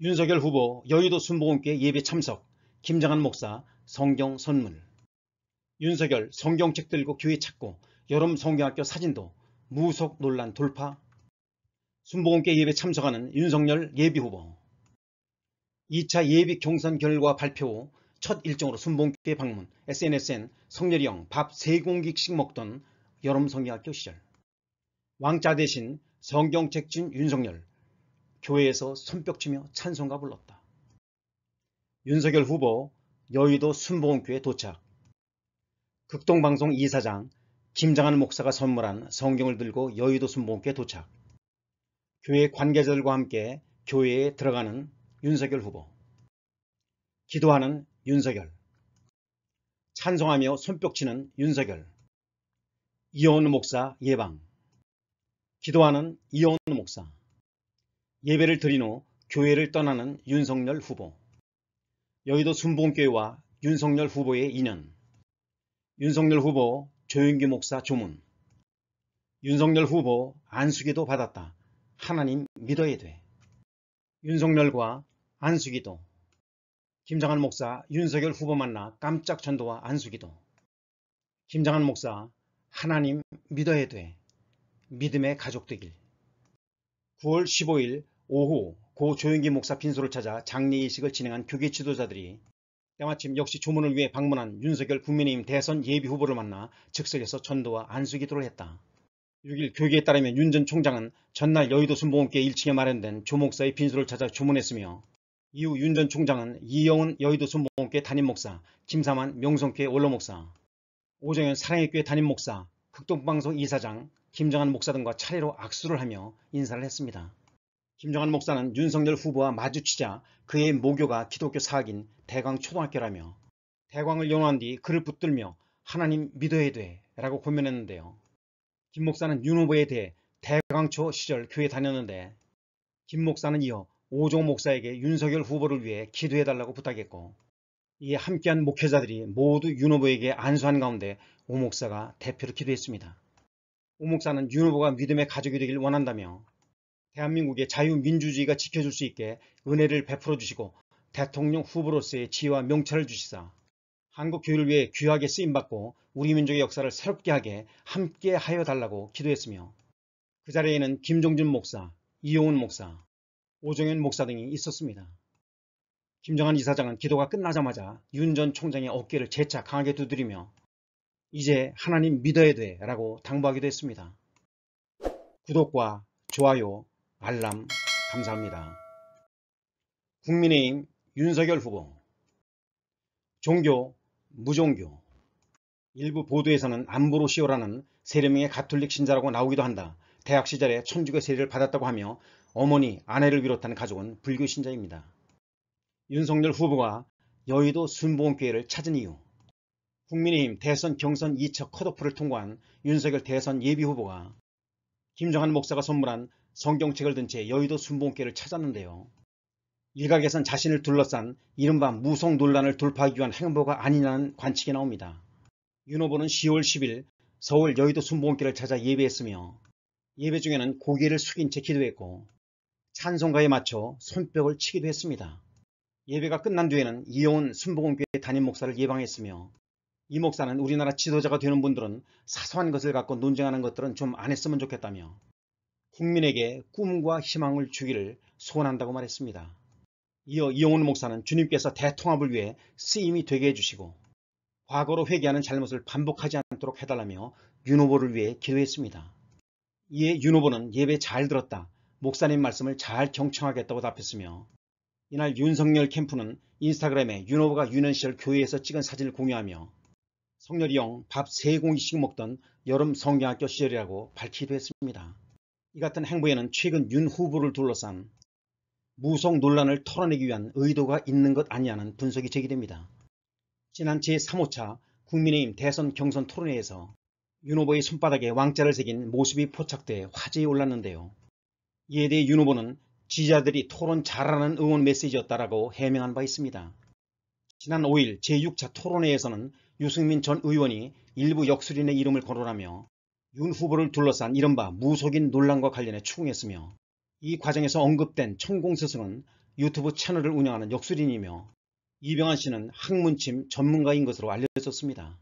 윤석열 후보 여의도 순복음교회 예배 참석, 김정한 목사 성경 선물 윤석열 성경책 들고 교회 찾고 여름 성경학교 사진도 무속 논란 돌파 순복음교회 예배 참석하는 윤석열 예비후보 2차 예비 경선 결과 발표 후 첫 일정으로 순봉교회 방문, SNS엔 성렬이 형밥 3공기씩 먹던 여름 성경학교 시절 왕자 대신 성경책 준 윤석열 교회에서 손뼉치며 찬송가 불렀다. 윤석열 후보 여의도 순복음교회 도착 극동방송 이사장 김장한 목사가 선물한 성경을 들고 여의도 순복음교회 도착 교회 관계자들과 함께 교회에 들어가는 윤석열 후보 기도하는 윤석열 찬송하며 손뼉치는 윤석열 이혼 목사 예방 기도하는 이혼 목사 예배를 드린 후 교회를 떠나는 윤석열 후보 여의도 순봉교회와 윤석열 후보의 인연 윤석열 후보 조윤규 목사 조문 윤석열 후보 안수기도 받았다. 하나님 믿어야 돼. 윤석열과 안수기도 김장한 목사 윤석열 후보 만나 깜짝 전도와 안수기도 김장한 목사 하나님 믿어야 돼. 믿음의 가족 되길. 9월 15일 오후 고 조영기 목사 빈소를 찾아 장례의식을 진행한 교계 지도자들이 때마침 역시 조문을 위해 방문한 윤석열 국민의힘 대선 예비 후보를 만나 즉석에서 전도와 안수 기도를 했다. 6일 교계에 따르면 윤 전 총장은 전날 여의도 순복음교회 1층에 마련된 조 목사의 빈소를 찾아 조문했으며 이후 윤 전 총장은 이영훈 여의도 순복음교회 담임 목사, 김사만 명성교회 원로 목사, 오정현 사랑의교회 담임 목사, 극동방송 이사장, 김정한 목사 등과 차례로 악수를 하며 인사를 했습니다. 김정한 목사는 윤석열 후보와 마주치자 그의 모교가 기독교 사학인 대광초등학교라며 대광을 연호한 뒤 그를 붙들며 하나님 믿어야 돼 라고 고면했는데요. 김 목사는 윤 후보에 대해 대광초 시절 교회 다녔는데 김 목사는 이어 오종 목사에게 윤석열 후보를 위해 기도해달라고 부탁했고 이에 함께한 목회자들이 모두 윤 후보에게 안수한 가운데 오 목사가 대표로 기도했습니다. 오 목사는 윤 후보가 믿음의 가족이 되길 원한다며 대한민국의 자유민주주의가 지켜줄 수 있게 은혜를 베풀어 주시고 대통령 후보로서의 지혜와 명철을 주시사 한국 교육을 위해 귀하게 쓰임받고 우리 민족의 역사를 새롭게 하게 함께 하여 달라고 기도했으며 그 자리에는 김종준 목사, 이용훈 목사, 오정현 목사 등이 있었습니다. 김정한 이사장은 기도가 끝나자마자 윤 전 총장의 어깨를 재차 강하게 두드리며 이제 하나님 믿어야 돼 라고 당부하기도 했습니다. 구독과 좋아요, 알람 감사합니다. 국민의힘 윤석열 후보 종교, 무종교 일부 보도에서는 안브로시오라는 세례명의 가톨릭 신자라고 나오기도 한다. 대학 시절에 천주교 세례를 받았다고 하며 어머니, 아내를 비롯한 가족은 불교 신자입니다. 윤석열 후보가 여의도 순복음교회를 찾은 이유 국민의힘 대선 경선 2차 컷오프를 통과한 윤석열 대선 예비후보가 김정한 목사가 선물한 성경책을 든 채 여의도 순봉길을 찾았는데요. 일각에선 자신을 둘러싼 이른바 무속 논란을 돌파하기 위한 행보가 아니냐는 관측이 나옵니다. 윤 후보는 10월 10일 서울 여의도 순봉길을 찾아 예배했으며 예배 중에는 고개를 숙인 채 기도했고 찬송가에 맞춰 손뼉을 치기도 했습니다. 예배가 끝난 뒤에는 이용훈 순복음교회 담임 목사를 예방했으며 이 목사는 우리나라 지도자가 되는 분들은 사소한 것을 갖고 논쟁하는 것들은 좀 안 했으면 좋겠다며 국민에게 꿈과 희망을 주기를 소원한다고 말했습니다. 이어 이용훈 목사는 주님께서 대통합을 위해 쓰임이 되게 해주시고 과거로 회개하는 잘못을 반복하지 않도록 해달라며 윤 후보를 위해 기도했습니다. 이에 윤 후보는 예배 잘 들었다. 목사님 말씀을 잘 경청하겠다고 답했으며 이날 윤석열 캠프는 인스타그램에 윤 후보가 유년 시절 교회에서 찍은 사진을 공유하며 성렬이 형밥세 공기씩 먹던 여름 성경학교 시절이라고 밝히기도 했습니다. 이 같은 행보에는 최근 윤 후보를 둘러싼 무속 논란을 털어내기 위한 의도가 있는 것 아니냐는 분석이 제기됩니다. 지난 제3호차 국민의힘 대선 경선 토론회에서 윤 후보의 손바닥에 왕자를 새긴 모습이 포착돼 화제에 올랐는데요. 이에 대해 윤 후보는 지지자들이 토론 잘하는 응원 메시지였다라고 해명한 바 있습니다. 지난 5일 제6차 토론회에서는 유승민 전 의원이 일부 역술인의 이름을 거론하며 윤 후보를 둘러싼 이른바 무속인 논란과 관련해 추궁했으며 이 과정에서 언급된 천공 스승은 유튜브 채널을 운영하는 역술인이며 이병환 씨는 학문침 전문가인 것으로 알려졌습니다.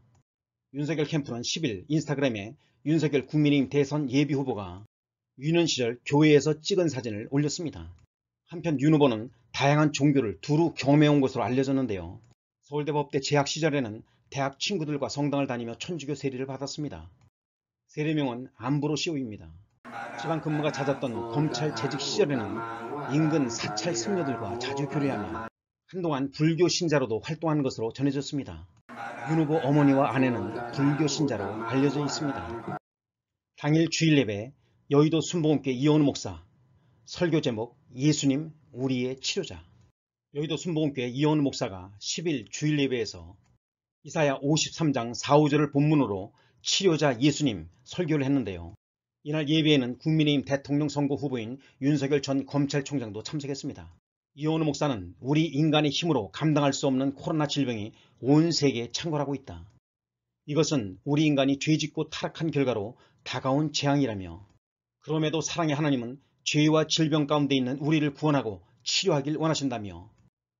윤석열 캠프는 10일 인스타그램에 윤석열 국민의힘 대선 예비 후보가 유년 시절 교회에서 찍은 사진을 올렸습니다. 한편 윤 후보는 다양한 종교를 두루 경험해온 것으로 알려졌는데요. 서울대법대 재학 시절에는 대학 친구들과 성당을 다니며 천주교 세례를 받았습니다. 세례명은 암브로시오입니다. 지방 근무가 잦았던 검찰 재직 시절에는 인근 사찰 승려들과 자주 교류하며 한동안 불교 신자로도 활동한 것으로 전해졌습니다. 윤 후보 어머니와 아내는 불교 신자로 알려져 있습니다. 당일 주일 예배 여의도 순복음교 이원우 목사 설교 제목 예수님 우리의 치료자 여의도 순복음교 이원우 목사가 10일 주일 예배에서 이사야 53장 4, 5절을 본문으로 치료자 예수님 설교를 했는데요. 이날 예배에는 국민의힘 대통령 선거 후보인 윤석열 전 검찰총장도 참석했습니다. 이원우 목사는 우리 인간의 힘으로 감당할 수 없는 코로나 질병이 온 세계에 창궐하고 있다. 이것은 우리 인간이 죄짓고 타락한 결과로 다가온 재앙이라며 그럼에도 사랑의 하나님은 죄와 질병 가운데 있는 우리를 구원하고 치료하길 원하신다며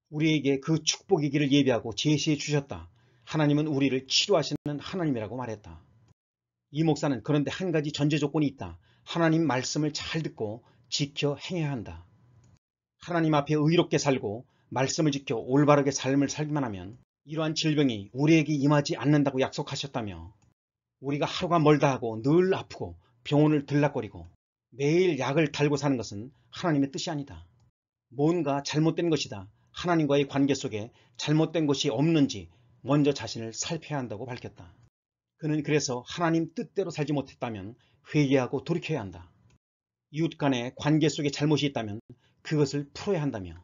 우리에게 그 축복의 길을 예비하고 제시해 주셨다. 하나님은 우리를 치료하시는 하나님이라고 말했다. 이 목사는 그런데 한 가지 전제 조건이 있다. 하나님 말씀을 잘 듣고 지켜 행해야 한다. 하나님 앞에 의롭게 살고 말씀을 지켜 올바르게 삶을 살기만 하면 이러한 질병이 우리에게 임하지 않는다고 약속하셨다며 우리가 하루가 멀다 하고 늘 아프고 병원을 들락거리고 매일 약을 달고 사는 것은 하나님의 뜻이 아니다. 뭔가 잘못된 것이다. 하나님과의 관계 속에 잘못된 것이 없는지 먼저 자신을 살펴야 한다고 밝혔다. 그는 그래서 하나님 뜻대로 살지 못했다면 회개하고 돌이켜야 한다. 이웃 간의 관계 속에 잘못이 있다면 그것을 풀어야 한다며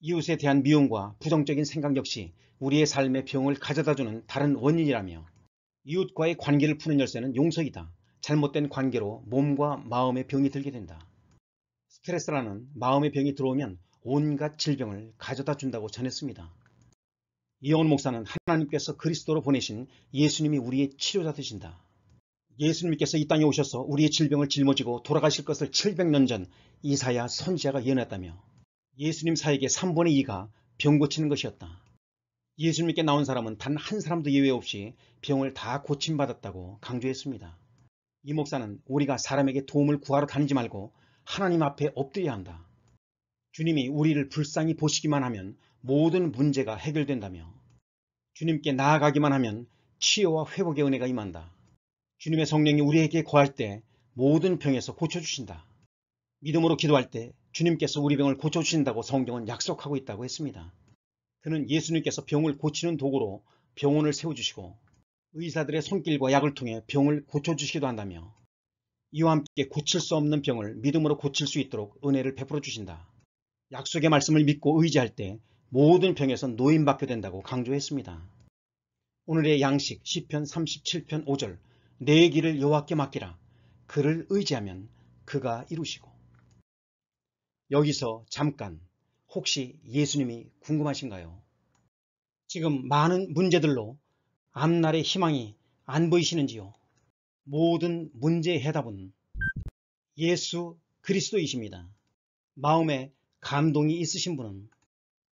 이웃에 대한 미움과 부정적인 생각 역시 우리의 삶의 병을 가져다주는 다른 원인이라며 이웃과의 관계를 푸는 열쇠는 용서이다. 잘못된 관계로 몸과 마음의 병이 들게 된다. 스트레스라는 마음의 병이 들어오면 온갖 질병을 가져다 준다고 전했습니다. 이영훈 목사는 하나님께서 그리스도로 보내신 예수님이 우리의 치료자 되신다. 예수님께서 이 땅에 오셔서 우리의 질병을 짊어지고 돌아가실 것을 700년 전 이사야 선지자가 예언했다며 예수님 사에게 3분의 2가 병 고치는 것이었다. 예수님께 나온 사람은 단 한 사람도 예외 없이 병을 다 고침받았다고 강조했습니다. 이 목사는 우리가 사람에게 도움을 구하러 다니지 말고 하나님 앞에 엎드려야 한다. 주님이 우리를 불쌍히 보시기만 하면 모든 문제가 해결된다며 주님께 나아가기만 하면 치유와 회복의 은혜가 임한다. 주님의 성령이 우리에게 고할때 모든 병에서 고쳐주신다. 믿음으로 기도할 때 주님께서 우리 병을 고쳐주신다고 성경은 약속하고 있다고 했습니다. 그는 예수님께서 병을 고치는 도구로 병원을 세워주시고 의사들의 손길과 약을 통해 병을 고쳐주시기도 한다며 이와 함께 고칠 수 없는 병을 믿음으로 고칠 수 있도록 은혜를 베풀어 주신다. 약속의 말씀을 믿고 의지할 때 모든 병에서노인받게 된다고 강조했습니다. 오늘의 양식 시편 37편 5절 내 길을 여호와께 맡기라 그를 의지하면 그가 이루시고 여기서 잠깐 혹시 예수님이 궁금하신가요? 지금 많은 문제들로 앞날의 희망이 안 보이시는지요? 모든 문제 해답은 예수 그리스도이십니다. 마음에 감동이 있으신 분은